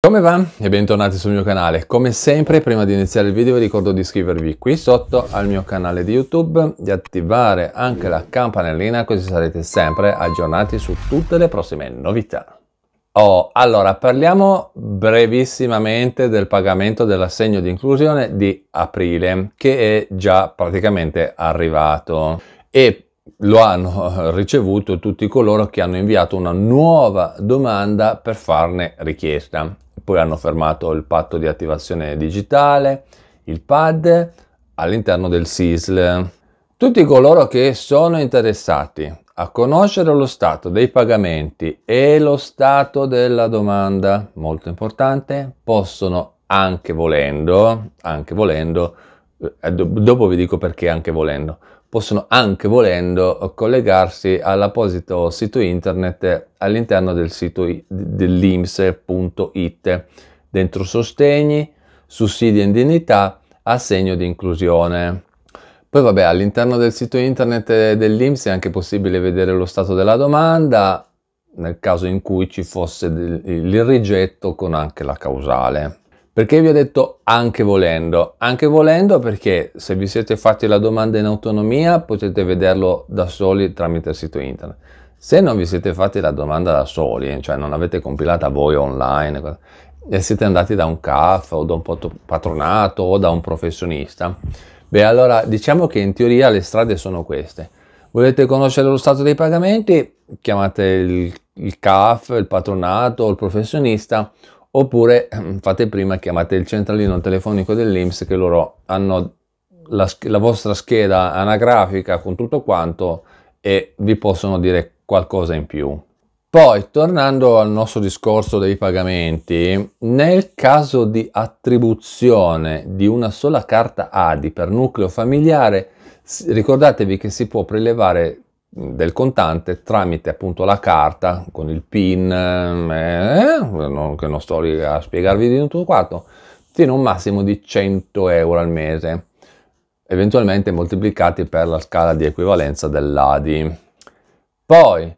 Come va? E bentornati sul mio canale. Come sempre, prima di iniziare il video vi ricordo di iscrivervi qui sotto al mio canale di YouTube, di attivare anche la campanellina così sarete sempre aggiornati su tutte le prossime novità. Oh, allora, parliamo brevissimamente del pagamento dell'assegno di inclusione di aprile, che è già praticamente arrivato. E lo hanno ricevuto tutti coloro che hanno inviato una nuova domanda per farne richiesta poi hanno fermato il patto di attivazione digitale, il PAD, all'interno del SISL. Tutti coloro che sono interessati a conoscere lo stato dei pagamenti e lo stato della domanda, molto importante, possono anche volendo, anche volendo, eh, dopo vi dico perché anche volendo, possono anche volendo collegarsi all'apposito sito internet all'interno del sito dell'imse.it dentro sostegni, sussidi e indennità, assegno di inclusione. Poi vabbè, all'interno del sito internet dell'Inps è anche possibile vedere lo stato della domanda, nel caso in cui ci fosse il rigetto con anche la causale. Perché vi ho detto anche volendo? Anche volendo perché se vi siete fatti la domanda in autonomia potete vederlo da soli tramite il sito internet. Se non vi siete fatti la domanda da soli, cioè non l'avete compilata voi online e siete andati da un CAF o da un patronato o da un professionista, beh allora diciamo che in teoria le strade sono queste. Volete conoscere lo stato dei pagamenti? Chiamate il, il CAF, il patronato o il professionista oppure fate prima chiamate il centralino telefonico dell'Inps che loro hanno la, la, vostra scheda anagrafica con tutto quanto e vi possono dire qualcosa in più. Poi, tornando al nostro discorso dei pagamenti, nel caso di attribuzione di una sola carta ADI per nucleo familiare, ricordatevi che si può prelevare del contante tramite appunto la carta con il pin ehm, eh, eh non, che non sto a spiegarvi di tutto quanto fino a un massimo di 100 euro al mese eventualmente moltiplicati per la scala di equivalenza dell'ADI poi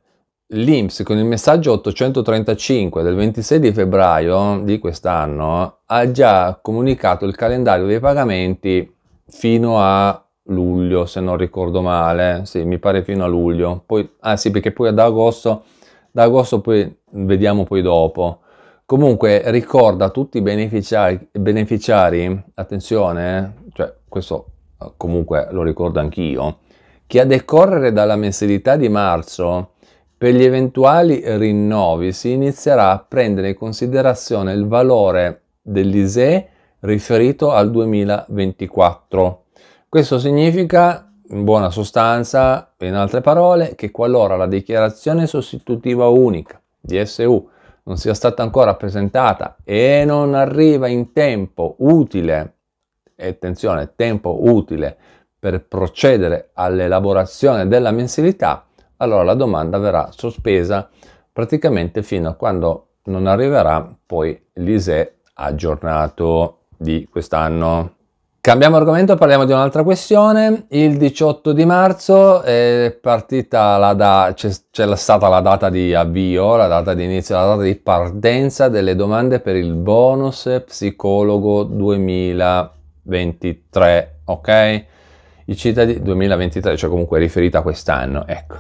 l'Inps con il messaggio 835 del 26 di febbraio di quest'anno ha già comunicato il calendario dei pagamenti fino a luglio, se non ricordo male, sì, mi pare fino a luglio. Poi, ah sì, perché poi ad agosto, da agosto poi vediamo poi dopo. Comunque ricorda tutti i beneficiari, beneficiari attenzione, eh, cioè questo eh, comunque lo ricordo anch'io, che a decorrere dalla mensilità di marzo per gli eventuali rinnovi si inizierà a prendere in considerazione il valore dell'ISE riferito al 2024 questo significa, in buona sostanza, in altre parole, che qualora la dichiarazione sostitutiva unica, DSU, non sia stata ancora presentata e non arriva in tempo utile, e attenzione, tempo utile per procedere all'elaborazione della mensilità, allora la domanda verrà sospesa praticamente fino a quando non arriverà poi l'ISE aggiornato di quest'anno. Cambiamo argomento, parliamo di un'altra questione. Il 18 di marzo è partita la da, c'è, c'è stata la data di avvio, la data di inizio, la data di partenza delle domande per il bonus psicologo 2023, ok? I cittadini 2023, cioè comunque riferita a quest'anno, ecco.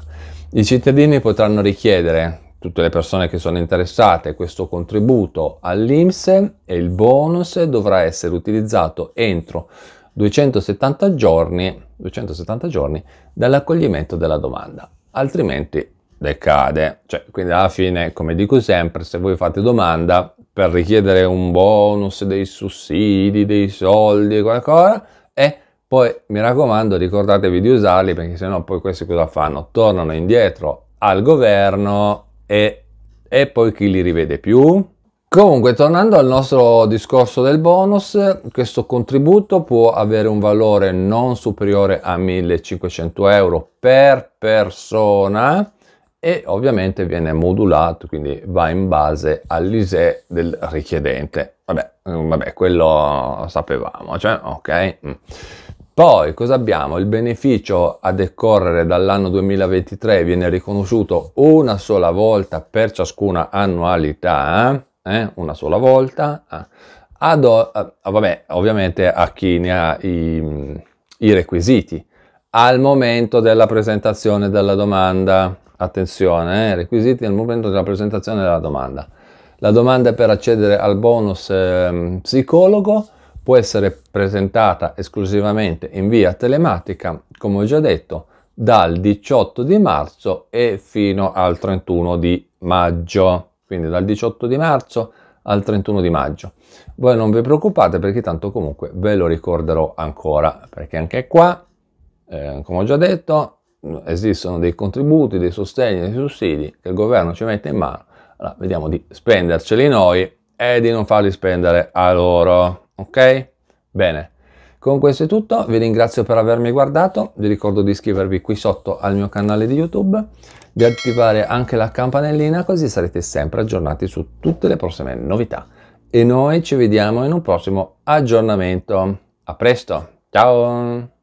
I cittadini potranno richiedere tutte le persone che sono interessate, questo contributo all'IMSS e il bonus dovrà essere utilizzato entro 270 giorni, 270 giorni dall'accoglimento della domanda, altrimenti decade. Cioè, quindi alla fine, come dico sempre, se voi fate domanda per richiedere un bonus, dei sussidi, dei soldi, qualcosa, e poi mi raccomando ricordatevi di usarli perché sennò poi questi cosa fanno? Tornano indietro al governo e, e poi chi li rivede più? Comunque, tornando al nostro discorso del bonus, questo contributo può avere un valore non superiore a 1500 euro per persona e ovviamente viene modulato, quindi va in base all'ISE del richiedente. Vabbè, vabbè quello sapevamo, cioè, ok. Mm. Poi cosa abbiamo? Il beneficio a decorrere dall'anno 2023 viene riconosciuto una sola volta per ciascuna annualità, eh? una sola volta, eh? ad, eh, vabbè, ovviamente a chi ne ha i, i requisiti al momento della presentazione della domanda. Attenzione, eh? requisiti al momento della presentazione della domanda. La domanda è per accedere al bonus eh, psicologo può essere presentata esclusivamente in via telematica, come ho già detto, dal 18 di marzo e fino al 31 di maggio. Quindi dal 18 di marzo al 31 di maggio. Voi non vi preoccupate perché tanto comunque ve lo ricorderò ancora, perché anche qua, eh, come ho già detto, esistono dei contributi, dei sostegni, dei sussidi che il governo ci mette in mano. Allora, vediamo di spenderceli noi e di non farli spendere a loro ok? Bene, con questo è tutto, vi ringrazio per avermi guardato, vi ricordo di iscrivervi qui sotto al mio canale di YouTube, di attivare anche la campanellina così sarete sempre aggiornati su tutte le prossime novità. E noi ci vediamo in un prossimo aggiornamento. A presto, ciao!